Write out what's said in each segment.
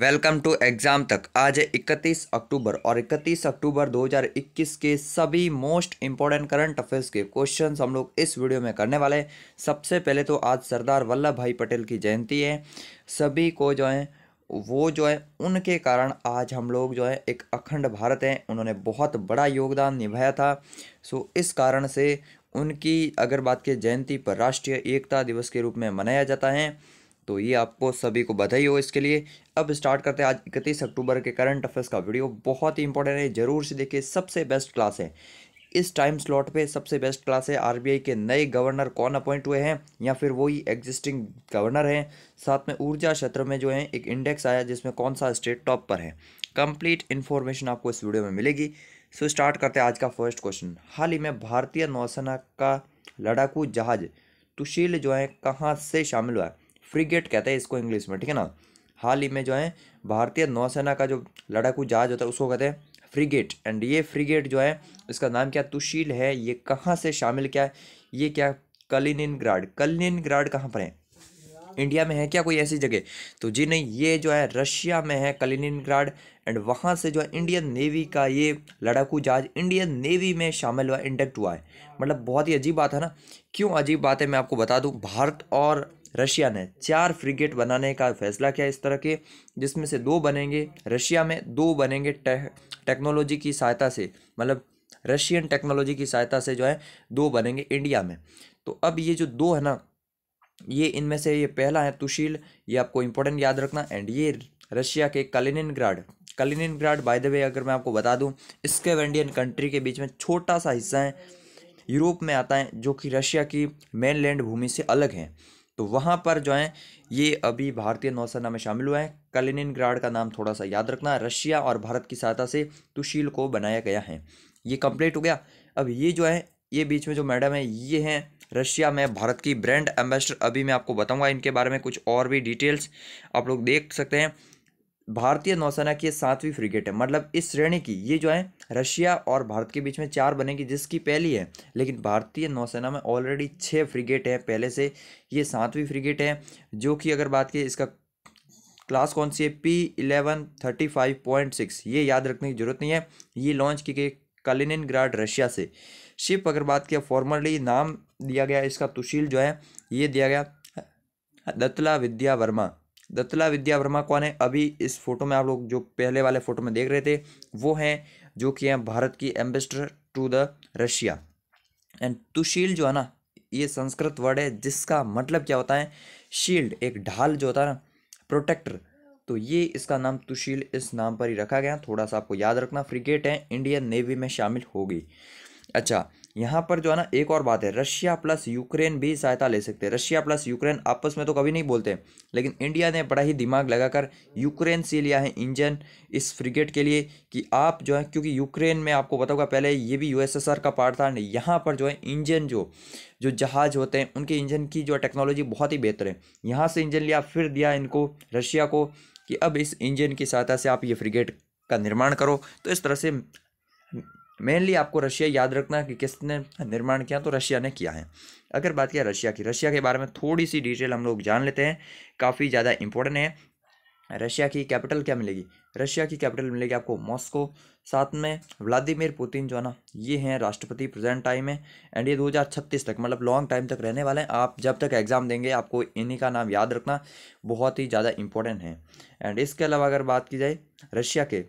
welcome to exam तक आज है इकतीस अक्टूबर और इकतीस अक्टूबर 2021 के सभी मोस्ट इंपॉर्टेंट करंट अफेयर्स के क्वेश्चंस हम लोग इस वीडियो में करने वाले हैं सबसे पहले तो आज सरदार वल्लभ भाई पटेल की जयंती है सभी को जो है वो जो है उनके कारण आज हम लोग जो है एक अखंड भारत हैं उन्होंने बहुत बड़ा योगदान निभाया था सो इस कारण से उनकी अगर बात की जयंती पर राष्ट्रीय एकता दिवस के रूप में मनाया जाता है तो ये आपको सभी को बधाई हो इसके लिए अब स्टार्ट करते हैं आज इकतीस अक्टूबर के करंट अफेयर्स का वीडियो बहुत ही इंपॉर्टेंट है जरूर से देखिए सबसे बेस्ट क्लास है इस टाइम स्लॉट पे सबसे बेस्ट क्लास है आरबीआई के नए गवर्नर कौन अपॉइंट हुए हैं या फिर वही एग्जिस्टिंग गवर्नर हैं साथ में ऊर्जा क्षेत्र में जो है एक इंडेक्स आया जिसमें कौन सा स्टेट टॉप पर है कंप्लीट इन्फॉर्मेशन आपको इस वीडियो में मिलेगी सो स्टार्ट करते हैं आज का फर्स्ट क्वेश्चन हाल ही में भारतीय नौसेना का लड़ाकू जहाज तुशील जो है कहाँ से शामिल हुआ है फ्रिगेट कहते हैं इसको इंग्लिश में ठीक है ना हाल ही में जो है भारतीय नौसेना का जो लड़ाकू जहाज होता है उसको कहते हैं फ्रिगेट एंड ये फ्रिगेट जो है इसका नाम क्या तुशील है ये कहाँ से शामिल क्या है ये क्या ग्राड कलिन ग्राड कहाँ पर है इंडिया में है क्या कोई ऐसी जगह तो जी नहीं ये जो है रशिया में है ग्राड एंड वहाँ से जो है इंडियन नेवी का ये लड़ाकू जहाज इंडियन नेवी में शामिल हुआ इंडक्ट हुआ है मतलब बहुत ही अजीब बात है ना क्यों अजीब बात है मैं आपको बता दूँ भारत और रशिया ने चार फ्रिगेट बनाने का फैसला किया इस तरह के जिसमें से दो बनेंगे रशिया में दो बनेंगे टेक्नोलॉजी की सहायता से मतलब रशियन टेक्नोलॉजी की सहायता से जो है दो बनेंगे इंडिया में तो अब ये जो दो है ना ये इनमें से ये पहला है तुशील ये आपको इंपॉर्टेंट याद रखना एंड ये रशिया के Kaliningrad by the way अगर मैं आपको बता दूं इंडियन कंट्री के बीच में छोटा सा हिस्सा है यूरोप में आता है जो कि रशिया की मेनलैंड भूमि से अलग है तो वहाँ पर जो है ये अभी भारतीय नौसेना में शामिल हुआ है ग्राड का नाम थोड़ा सा याद रखना रशिया और भारत की सहायता से तुशील को बनाया गया है ये कंप्लीट हो गया अब ये जो है ये बीच में जो मैडम है ये हैं रशिया में भारत की ब्रांड एम्बेसडर अभी मैं आपको बताऊंगा इनके बारे में कुछ और भी डिटेल्स आप लोग देख सकते हैं भारतीय नौसेना की सातवीं फ्रिगेट है मतलब इस श्रेणी की ये जो है रशिया और भारत के बीच में चार बनेगी जिसकी पहली है लेकिन भारतीय नौसेना में ऑलरेडी छः फ्रिगेट हैं पहले से ये सातवीं फ्रिगेट है जो कि अगर बात की इसका क्लास कौन सी है P eleven thirty five point six ये याद रखने की जरूरत नहीं है ये लॉन्च की गई ग्राड रशिया से शिप अगर बात किया फॉर्मली नाम दिया गया इसका तुशील जो है ये दिया गया दत्तला विद्या वर्मा दत्तला विद्या वर्मा कौन है अभी इस फोटो में आप लोग जो पहले वाले फोटो में देख रहे थे वो हैं जो कि हैं भारत की ambassador to the Russia and Tushil जो है ना ये संस्कृत वर्ड है जिसका मतलब क्या होता है शील्ड एक ढाल जो होता है ना प्रोटेक्टर तो ये इसका नाम तुशील इस नाम पर ही रखा गया थोड़ा सा आपको याद रखना फ्रिगेट है इंडियन नेवी में शामिल होगी अच्छा यहाँ पर जो है ना एक और बात है रशिया प्लस यूक्रेन भी सहायता ले सकते हैं रशिया प्लस यूक्रेन आपस में तो कभी नहीं बोलते लेकिन इंडिया ने बड़ा ही दिमाग लगाकर यूक्रेन से लिया है इंजन इस फ्रिगेट के लिए कि आप जो है क्योंकि यूक्रेन में आपको बताऊँगा पहले ये भी यूएसएसआर का पार्ट था यहाँ पर जो है इंजन जो जो जहाज होते हैं उनके इंजन की जो टेक्नोलॉजी बहुत ही बेहतर है यहाँ से इंजन लिया फिर दिया इनको रशिया को कि अब इस इंजन की सहायता से आप ये फ्रिगेट का निर्माण करो तो इस तरह से मेनली आपको रशिया याद रखना कि किसने निर्माण किया तो रशिया ने किया है अगर बात किया रशिया की रशिया के बारे में थोड़ी सी डिटेल हम लोग जान लेते हैं काफ़ी ज़्यादा इंपॉर्टेंट है रशिया की कैपिटल क्या मिलेगी रशिया की कैपिटल मिलेगी आपको मॉस्को साथ में व्लादिमीर पुतिन जो है ना ये हैं राष्ट्रपति प्रेजेंट टाइम में एंड ये 2036 तक मतलब लॉन्ग टाइम तक रहने वाले हैं आप जब तक एग्ज़ाम देंगे आपको इन्हीं का नाम याद रखना बहुत ही ज़्यादा इंपॉर्टेंट है एंड इसके अलावा अगर बात की जाए रशिया के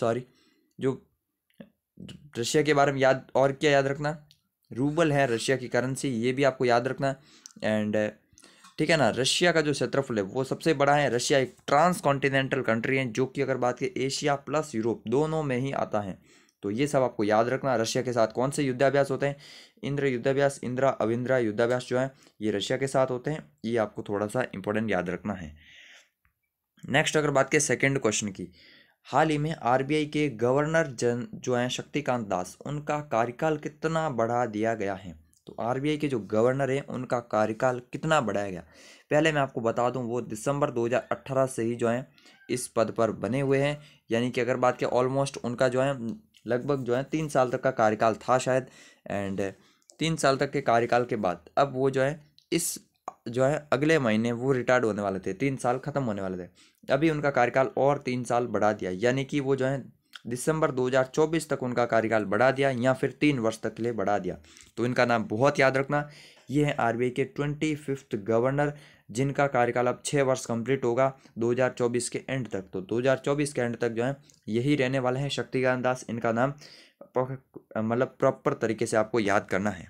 सॉरी जो रशिया के बारे में याद और क्या याद रखना रूबल है रशिया की करेंसी ये भी आपको याद रखना एंड ठीक है ना रशिया का जो क्षेत्रफल है वो सबसे बड़ा है रशिया एक ट्रांस कॉन्टिनेंटल कंट्री है जो कि अगर बात करें एशिया प्लस यूरोप दोनों में ही आता है तो ये सब आपको याद रखना रशिया के साथ कौन से युद्धाभ्यास होते हैं इंद्र युद्धाभ्यास इंद्रा अविंद्रा युद्धाभ्यास जो है ये रशिया के साथ होते हैं ये आपको थोड़ा सा इंपॉर्टेंट याद रखना है नेक्स्ट अगर बात करें सेकेंड क्वेश्चन की हाल ही में आरबीआई के गवर्नर जन जो हैं शक्तिकांत दास उनका कार्यकाल कितना बढ़ा दिया गया है तो आरबीआई के जो गवर्नर हैं उनका कार्यकाल कितना बढ़ाया गया पहले मैं आपको बता दूं वो दिसंबर 2018 से ही जो है इस पद पर बने हुए हैं यानी कि अगर बात करें ऑलमोस्ट उनका जो है लगभग जो है तीन साल तक का कार्यकाल था शायद एंड तीन साल तक के कार्यकाल के बाद अब वो जो है इस जो है अगले महीने वो रिटायर्ड होने वाले थे तीन साल ख़त्म होने वाले थे अभी उनका कार्यकाल और तीन साल बढ़ा दिया यानी कि वो जो है दिसंबर 2024 तक उनका कार्यकाल बढ़ा दिया या फिर तीन वर्ष तक के लिए बढ़ा दिया तो इनका नाम बहुत याद रखना ये हैं आर के ट्वेंटी फिफ्थ गवर्नर जिनका कार्यकाल अब छः वर्ष कंप्लीट होगा 2024 के एंड तक तो 2024 के एंड तक जो है यही रहने वाले हैं शक्तिकांत दास इनका नाम मतलब प्रॉपर तरीके से आपको याद करना है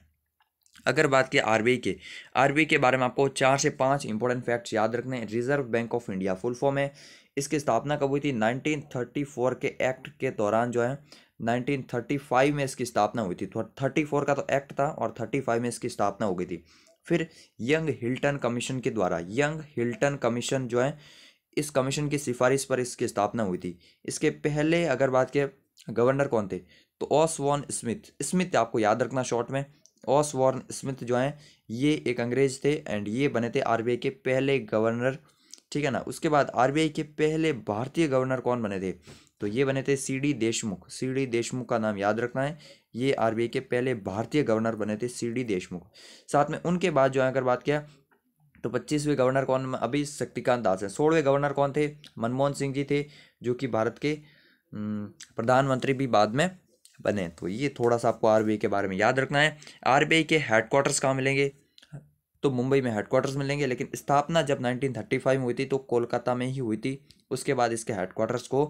अगर बात की आर के आर के बारे में आपको चार से पाँच इंपॉर्टेंट फैक्ट्स याद रखने हैं Reserve Bank of India full form है इसकी स्थापना कब हुई थी 1934 के एक्ट के दौरान जो है 1935 में इसकी स्थापना हुई थी 34 का तो एक्ट था और 35 में इसकी स्थापना हो गई थी फिर यंग हिल्टन कमीशन के द्वारा यंग हिल्टन कमीशन जो है इस कमीशन की सिफारिश पर इसकी स्थापना हुई थी इसके पहले अगर बात किया गवर्नर कौन थे तो वॉन स्मिथ स्मिथ आपको याद रखना शॉर्ट में ऑस वॉर्न स्मिथ जो हैं ये एक अंग्रेज थे एंड ये बने थे आर के पहले गवर्नर ठीक है ना उसके बाद आर के पहले भारतीय गवर्नर कौन बने थे तो ये बने थे C D Deshmukh C D Deshmukh का नाम याद रखना है ये आर के पहले भारतीय गवर्नर बने थे सी डी देशमुख साथ में उनके बाद जो है अगर बात किया तो पच्चीसवें गवर्नर कौन अभी शक्तिकांत दास हैं सोलहवें गवर्नर कौन थे मनमोहन सिंह जी थे जो कि भारत के प्रधानमंत्री भी बाद में बने तो ये थोड़ा सा आपको आर के बारे में याद रखना है आर के हेडक्वार्टर्स कहाँ मिलेंगे तो मुंबई में हेडक्वार्टर्स मिलेंगे लेकिन स्थापना जब 1935 में हुई थी तो कोलकाता में ही हुई थी उसके बाद इसके हेडक्वार्टर्स को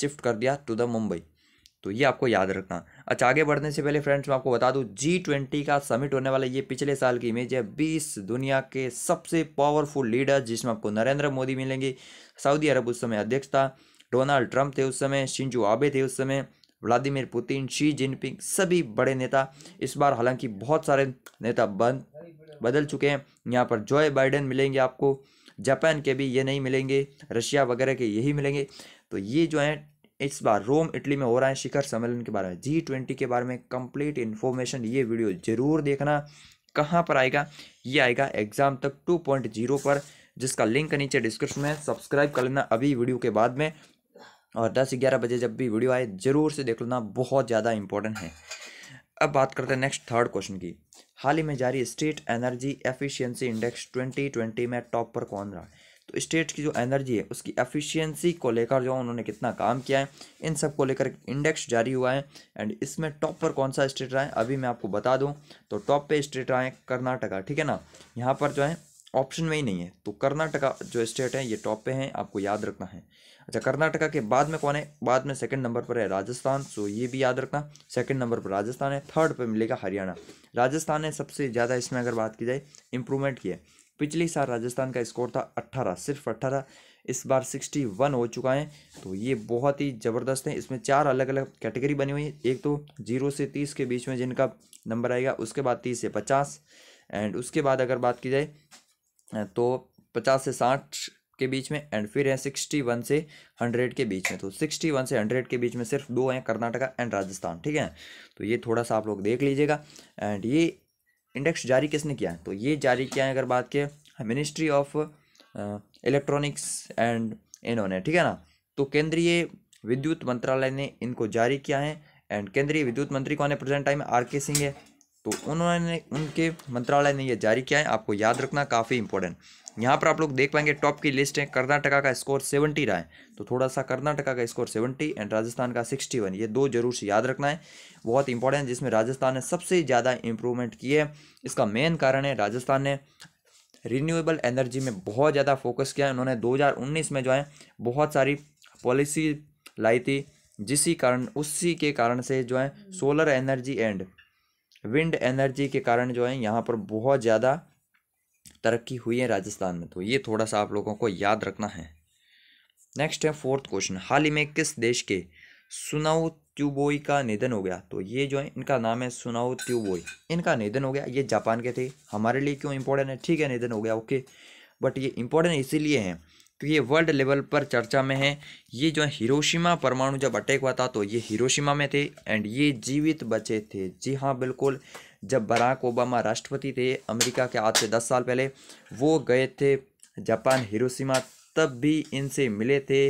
शिफ्ट कर दिया टू द मुंबई तो ये आपको याद रखना अच्छा आगे बढ़ने से पहले फ्रेंड्स मैं आपको बता दूं जी ट्वेंटी का समिट होने वाला ये पिछले साल की इमेज है बीस दुनिया के सबसे पावरफुल लीडर जिसमें आपको नरेंद्र मोदी मिलेंगे सऊदी अरब उस समय अध्यक्ष था डोनाल्ड ट्रंप थे उस समय शिंजू आबे थे उस समय व्लादिमीर पुतिन शी जिनपिंग सभी बड़े नेता इस बार हालांकि बहुत सारे नेता बन बदल चुके हैं यहाँ पर जो बाइडेन मिलेंगे आपको जापान के भी ये नहीं मिलेंगे रशिया वगैरह के यही मिलेंगे तो ये जो है इस बार रोम इटली में हो रहा है शिखर सम्मेलन के बारे में जी ट्वेंटी के बारे में कंप्लीट इन्फॉर्मेशन ये वीडियो ज़रूर देखना कहाँ पर आएगा ये आएगा एग्ज़ाम तक टू पॉइंट जीरो पर जिसका लिंक नीचे डिस्क्रिप्शन में सब्सक्राइब कर लेना अभी वीडियो के बाद में और दस ग्यारह बजे जब भी वीडियो आए ज़रूर से देख लेना बहुत ज़्यादा इंपॉर्टेंट है अब बात करते हैं नेक्स्ट थर्ड क्वेश्चन की हाल ही में जारी स्टेट एनर्जी एफिशिएंसी इंडेक्स 2020 में टॉप पर कौन रहा तो स्टेट की जो एनर्जी है उसकी एफिशिएंसी को लेकर जो उन्होंने कितना काम किया है इन सब को लेकर इंडेक्स जारी हुआ है एंड इसमें टॉप पर कौन सा स्टेट रहा है अभी मैं आपको बता दूँ तो टॉप पे स्टेट रहा है कर्नाटका ठीक है ना यहाँ पर जो है ऑप्शन में ही नहीं है तो कर्नाटका जो स्टेट है ये टॉप पे हैं आपको याद रखना है अच्छा कर्नाटका के बाद में कौन है बाद में सेकंड नंबर पर है राजस्थान सो ये भी याद रखना सेकंड नंबर पर राजस्थान है थर्ड पर मिलेगा हरियाणा राजस्थान ने सबसे ज़्यादा इसमें अगर बात की जाए इम्प्रूवमेंट किया पिछली साल राजस्थान का स्कोर था अट्ठारह सिर्फ अट्ठारह इस बार सिक्सटी वन हो चुका है तो ये बहुत ही ज़बरदस्त है इसमें चार अलग अलग कैटेगरी बनी हुई है एक तो जीरो से तीस के बीच में जिनका नंबर आएगा उसके बाद तीस से पचास एंड उसके बाद अगर बात की जाए तो पचास से साठ के बीच में एंड फिर है सिक्सटी वन से हंड्रेड के बीच में तो सिक्सटी वन से हंड्रेड के बीच में सिर्फ दो हैं कर्नाटका एंड राजस्थान ठीक है तो ये थोड़ा सा आप लोग देख लीजिएगा एंड ये इंडेक्स जारी किसने किया है तो ये जारी किया है अगर बात के मिनिस्ट्री ऑफ इलेक्ट्रॉनिक्स एंड इन्होंने ठीक है ना तो केंद्रीय विद्युत मंत्रालय ने इनको जारी किया है एंड केंद्रीय विद्युत मंत्री कौन है प्रेजेंट टाइम आर के सिंह है तो उन्होंने उनके मंत्रालय ने यह जारी किया है आपको याद रखना काफ़ी इंपॉर्टेंट यहाँ पर आप लोग देख पाएंगे टॉप की लिस्ट है कर्नाटका का स्कोर सेवेंटी रहा है तो थोड़ा सा कर्नाटका का स्कोर सेवेंटी एंड राजस्थान का सिक्सटी वन ये दो जरूर से याद रखना है बहुत इंपॉर्टेंट जिसमें राजस्थान ने सबसे ज़्यादा इंप्रूवमेंट की है इसका मेन कारण है राजस्थान ने रीन्यूएबल एनर्जी में बहुत ज़्यादा फोकस किया है उन्होंने दो में जो है बहुत सारी पॉलिसी लाई थी जिसी कारण उसी के कारण से जो है solar energy and wind energy के कारण जो है यहाँ पर बहुत ज़्यादा तरक्की हुई है राजस्थान में तो ये थोड़ा सा आप लोगों को याद रखना है नेक्स्ट है फोर्थ क्वेश्चन हाल ही में किस देश के सुनाऊ त्यूबोई का निधन हो गया तो ये जो है इनका नाम है सुनाओ त्यूबोई इनका निधन हो गया ये जापान के थे हमारे लिए क्यों इम्पोर्टेंट है ठीक है निधन हो गया ओके बट ये इम्पोर्टेंट इसीलिए है तो ये वर्ल्ड लेवल पर चर्चा में है ये जो है हिरोशिमा परमाणु जब अटैक हुआ था तो ये हिरोशिमा में थे एंड ये जीवित बचे थे जी हाँ बिल्कुल जब बराक ओबामा राष्ट्रपति थे अमेरिका के आज से दस साल पहले वो गए थे जापान हिरोशिमा तब भी इनसे मिले थे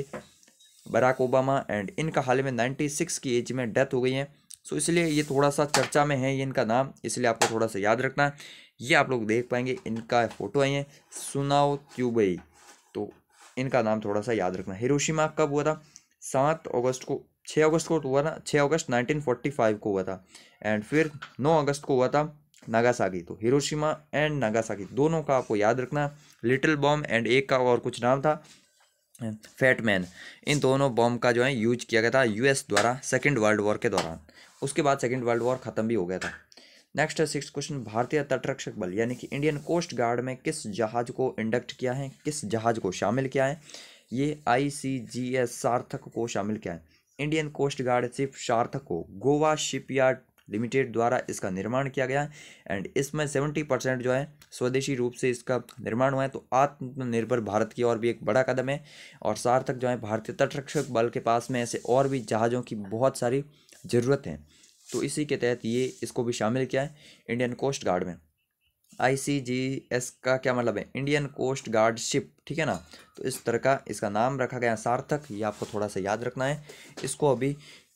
बराक ओबामा एंड इनका हाल में 96 की एज में डेथ हो गई है सो इसलिए ये थोड़ा सा चर्चा में है ये इनका नाम इसलिए आपको थोड़ा सा याद रखना ये आप लोग देख पाएंगे इनका फ़ोटो आई है सुनाओ क्यूबई तो इनका नाम थोड़ा सा याद रखना हिरोशिमा कब हुआ था सात अगस्त को छः अगस्त तो को हुआ था छः अगस्त 1945 को हुआ था एंड फिर नौ अगस्त को हुआ था नागासाकी तो हिरोशिमा एंड नागासाकी दोनों का आपको याद रखना लिटिल बॉम्ब एंड एक का और कुछ नाम था फैट मैन इन दोनों बॉम्ब का जो है यूज किया गया था यूएस द्वारा सेकेंड वर्ल्ड वॉर के दौरान उसके बाद सेकेंड वर्ल्ड वॉर ख़त्म भी हो गया था नेक्स्ट है सिक्स क्वेश्चन भारतीय तटरक्षक बल यानी कि इंडियन कोस्ट गार्ड में किस जहाज को इंडक्ट किया है किस जहाज को शामिल किया है ये आई सी जी एस सार्थक को शामिल किया है इंडियन कोस्ट गार्ड शिप सार्थक को गोवा शिपयार्ड लिमिटेड द्वारा इसका निर्माण किया गया है एंड इसमें सेवेंटी परसेंट जो है स्वदेशी रूप से इसका निर्माण हुआ है तो आत्मनिर्भर भारत की और भी एक बड़ा कदम है और सार्थक जो है भारतीय तटरक्षक बल के पास में ऐसे और भी जहाज़ों की बहुत सारी ज़रूरत है तो इसी के तहत ये इसको भी शामिल किया है इंडियन कोस्ट गार्ड में आईसीजीएस का क्या मतलब है इंडियन कोस्ट गार्ड शिप ठीक है ना तो इस तरह का इसका नाम रखा गया सार्थक ये आपको थोड़ा सा याद रखना है इसको अभी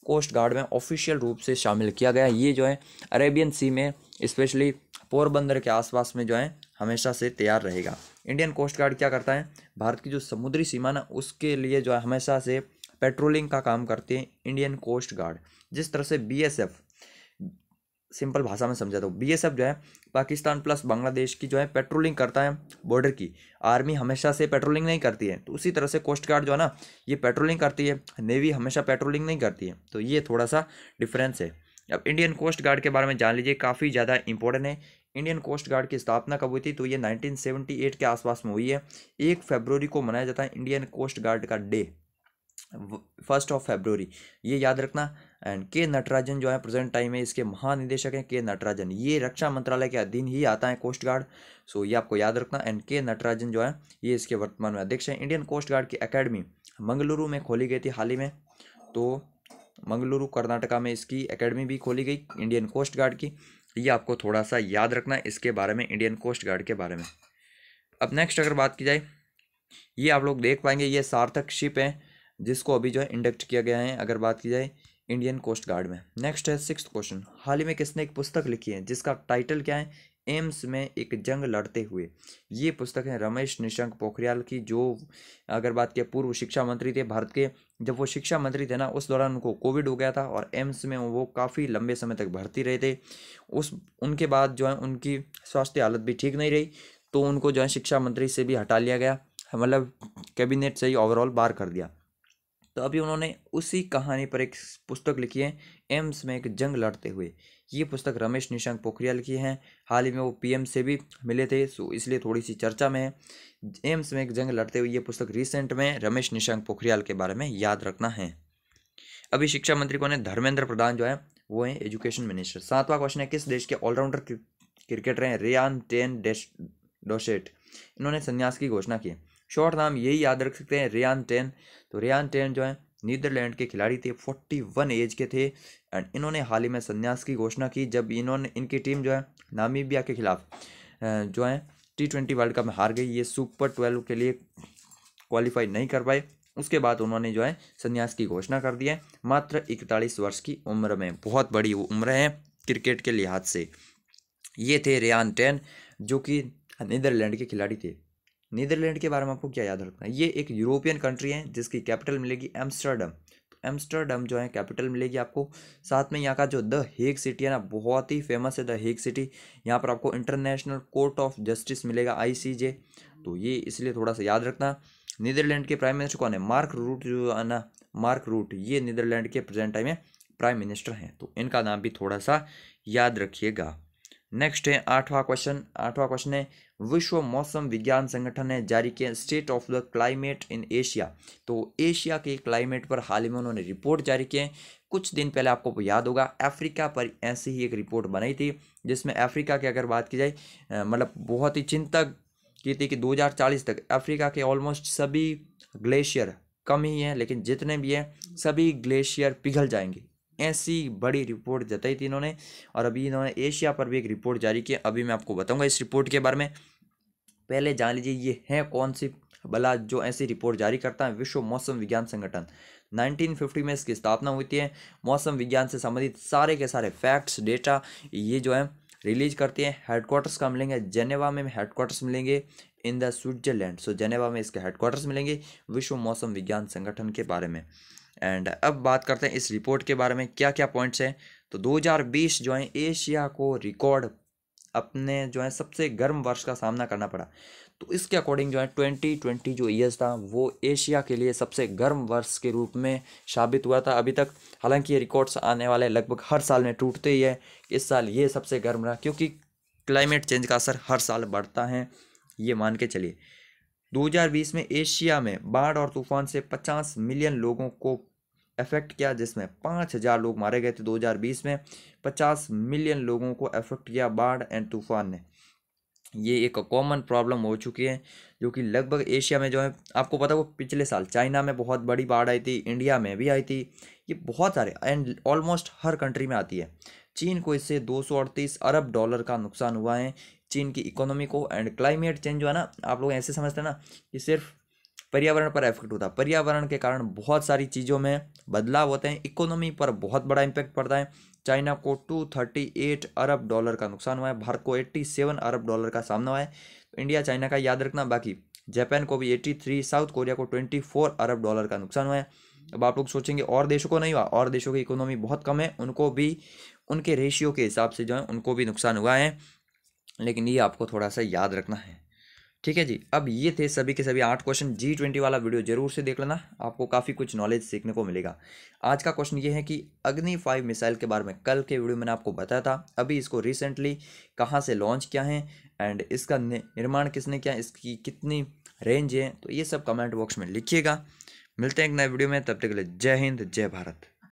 कोस्ट गार्ड में ऑफिशियल रूप से शामिल किया गया ये जो है अरेबियन सी में स्पेशली पोरबंदर के आसपास में जो है हमेशा से तैयार रहेगा इंडियन कोस्ट गार्ड क्या करता है भारत की जो समुद्री सीमा ना उसके लिए जो है हमेशा से पेट्रोलिंग का काम करते हैं इंडियन कोस्ट गार्ड जिस तरह से बी सिंपल भाषा में समझाता हूँ बी जो है पाकिस्तान प्लस बांग्लादेश की जो है पेट्रोलिंग करता है बॉर्डर की आर्मी हमेशा से पेट्रोलिंग नहीं करती है तो उसी तरह से कोस्ट गार्ड जो है ना ये पेट्रोलिंग करती है नेवी हमेशा पेट्रोलिंग नहीं करती है तो ये थोड़ा सा डिफरेंस है अब इंडियन कोस्ट गार्ड के बारे में जान लीजिए काफ़ी ज़्यादा इंपॉर्टेंट है इंडियन कोस्ट गार्ड की स्थापना कब हुई थी तो ये 1978 के आसपास में हुई है एक फरवरी को मनाया जाता है इंडियन कोस्ट गार्ड का डे फर्स्ट ऑफ फेब्रवरी ये याद रखना एंड के नटराजन जो है प्रेजेंट टाइम में इसके महानिदेशक हैं के नटराजन ये रक्षा मंत्रालय के अधीन ही आता है कोस्ट गार्ड सो ये आपको याद रखना एंड के नटराजन जो है ये इसके वर्तमान में अध्यक्ष हैं इंडियन कोस्ट गार्ड की अकेडमी मंगलुरु में खोली गई थी हाल ही में तो मंगलुरु कर्नाटका में इसकी अकेडमी भी खोली गई इंडियन कोस्ट गार्ड की ये आपको थोड़ा सा याद रखना इसके बारे में इंडियन कोस्ट गार्ड के बारे में अब नेक्स्ट अगर बात की जाए ये आप लोग देख पाएंगे ये सार्थक शिप हैं जिसको अभी जो है इंडक्ट किया गया है अगर बात की जाए इंडियन कोस्ट गार्ड में नेक्स्ट है सिक्स क्वेश्चन हाल ही में किसने एक पुस्तक लिखी है जिसका टाइटल क्या है एम्स में एक जंग लड़ते हुए ये पुस्तक है रमेश निशंक पोखरियाल की जो अगर बात किया पूर्व शिक्षा मंत्री थे भारत के जब वो शिक्षा मंत्री थे ना उस दौरान उनको कोविड हो गया था और एम्स में वो काफ़ी लंबे समय तक भर्ती रहे थे उस उनके बाद जो है उनकी स्वास्थ्य हालत भी ठीक नहीं रही तो उनको जो है शिक्षा मंत्री से भी हटा लिया गया मतलब कैबिनेट से ही ओवरऑल बार कर दिया तो अभी उन्होंने उसी कहानी पर एक पुस्तक लिखी है एम्स में एक जंग लड़ते हुए ये पुस्तक रमेश निशंक पोखरियाल की है हाल ही में वो पीएम से भी मिले थे सो इसलिए थोड़ी सी चर्चा में है एम्स में एक जंग लड़ते हुए ये पुस्तक रिसेंट में रमेश निशंक पोखरियाल के बारे में याद रखना है अभी शिक्षा मंत्री कौन है धर्मेंद्र प्रधान जो है वो है एजुकेशन मिनिस्टर सातवां क्वेश्चन है किस देश के ऑलराउंडर क्रिकेटर हैं रियान टेन डोशेट इन्होंने संन्यास की घोषणा की शॉर्ट नाम यही याद रख सकते हैं रियान टेन तो रियान टेन जो है नीदरलैंड के खिलाड़ी थे 41 एज के थे एंड इन्होंने हाल ही में संन्यास की घोषणा की जब इन्होंने इनकी टीम जो है नामीबिया के खिलाफ जो है टी ट्वेंटी वर्ल्ड कप में हार गई ये सुपर ट्वेल्व के लिए क्वालिफाई नहीं कर पाए उसके बाद उन्होंने जो है संन्यास की घोषणा कर दी है मात्र इकतालीस वर्ष की उम्र में बहुत बड़ी उम्र है क्रिकेट के लिहाज से ये थे रियान टेन जो कि नीदरलैंड के खिलाड़ी थे नीदरलैंड के बारे में आपको क्या याद रखना है ये एक यूरोपियन कंट्री है जिसकी कैपिटल मिलेगी एम्स्टर्डम तो एम्स्टर्डम जो है कैपिटल मिलेगी आपको साथ में यहाँ का जो द हेग सिटी है ना बहुत ही फेमस है द हेग सिटी यहाँ पर आपको इंटरनेशनल कोर्ट ऑफ जस्टिस मिलेगा आईसीजे तो ये इसलिए थोड़ा सा याद रखना नीदरलैंड के प्राइम मिनिस्टर कौन है मार्क रूट जो है ना मार्क रूट ये नीदरलैंड के प्रेजेंट टाइम में प्राइम मिनिस्टर हैं तो इनका नाम भी थोड़ा सा याद रखिएगा नेक्स्ट है आठवां क्वेश्चन आठवां क्वेश्चन है विश्व मौसम विज्ञान संगठन ने जारी किया State of the Climate in Asia तो एशिया के क्लाइमेट पर हाल ही में उन्होंने रिपोर्ट जारी किए कुछ दिन पहले आपको याद होगा अफ्रीका पर ऐसी ही एक रिपोर्ट बनाई थी जिसमें अफ्रीका की अगर बात की जाए मतलब बहुत ही चिंतक की थी कि दो तक अफ्रीका के ऑलमोस्ट सभी ग्लेशियर कम ही हैं लेकिन जितने भी हैं सभी ग्लेशियर पिघल जाएंगे ऐसी बड़ी रिपोर्ट जताई थी इन्होंने और अभी इन्होंने एशिया पर भी एक रिपोर्ट जारी की अभी मैं आपको बताऊंगा इस रिपोर्ट के बारे में पहले जान लीजिए ये है कौन सी भला जो ऐसी रिपोर्ट जारी करता है विश्व मौसम विज्ञान संगठन 1950 में इसकी स्थापना हुई थी मौसम विज्ञान से संबंधित सारे के सारे फैक्ट्स डेटा ये जो है रिलीज करती है हेडक्वार्टर्स का मिलेंगे जेनेवा में हेडक्वार्टर्स मिलेंगे in the Switzerland so Geneva में इसके हेडक्वार्टर्स मिलेंगे विश्व मौसम विज्ञान संगठन के बारे में एंड अब बात करते हैं इस रिपोर्ट के बारे में क्या क्या पॉइंट्स हैं तो 2020 जो है एशिया को रिकॉर्ड अपने जो है सबसे गर्म वर्ष का सामना करना पड़ा तो इसके अकॉर्डिंग जो है 2020 जो ईयर्स था वो एशिया के लिए सबसे गर्म वर्ष के रूप में साबित हुआ था अभी तक हालांकि ये रिकॉर्ड्स आने वाले लगभग हर साल में टूटते ही है इस साल ये सबसे गर्म रहा क्योंकि क्लाइमेट चेंज का असर हर साल बढ़ता है ये मान के चलिए 2020 में एशिया में बाढ़ और तूफान से 50 मिलियन लोगों को अफेक्ट किया जिसमें पाँच हज़ार लोग मारे गए थे 2020 में पचास मिलियन लोगों को अफेक्ट किया बाढ़ एंड तूफान ने ये एक कॉमन प्रॉब्लम हो चुकी है जो कि लगभग एशिया में जो है आपको पता वो पिछले साल चाइना में बहुत बड़ी बाढ़ आई थी इंडिया में भी आई थी ये बहुत सारे एंड ऑलमोस्ट हर कंट्री में आती है चीन को इससे दो अरब डॉलर का नुकसान हुआ है चीन की इकोनॉमी को एंड क्लाइमेट चेंज जो है ना आप लोग ऐसे समझते हैं ना कि सिर्फ पर्यावरण पर इफेक्ट होता है पर्यावरण के कारण बहुत सारी चीज़ों में बदलाव होते हैं इकोनॉमी पर बहुत बड़ा इम्पैक्ट पड़ता है चाइना को टू थर्टी एट अरब डॉलर का नुकसान हुआ है भारत को एट्टी सेवन अरब डॉलर का सामना हुआ है तो इंडिया चाइना का याद रखना बाकी जापान को भी एट्टी थ्री साउथ कोरिया को ट्वेंटी फोर अरब डॉलर का नुकसान हुआ है अब आप लोग सोचेंगे और देशों को नहीं हुआ और देशों की इकोनॉमी बहुत कम है उनको भी उनके रेशियो के हिसाब से जो है उनको भी नुकसान हुआ है लेकिन ये आपको थोड़ा सा याद रखना है ठीक है जी अब ये थे सभी के सभी आठ क्वेश्चन जी ट्वेंटी वाला वीडियो जरूर से देख लेना आपको काफ़ी कुछ नॉलेज सीखने को मिलेगा आज का क्वेश्चन ये है कि अग्नि फाइव मिसाइल के बारे में कल के वीडियो मैंने आपको बताया था अभी इसको रिसेंटली कहाँ से लॉन्च किया है एंड इसका निर्माण किसने किया इसकी कितनी रेंज है तो ये सब कमेंट बॉक्स में लिखिएगा मिलते हैं एक नए वीडियो में तब तक के लिए जय हिंद जय भारत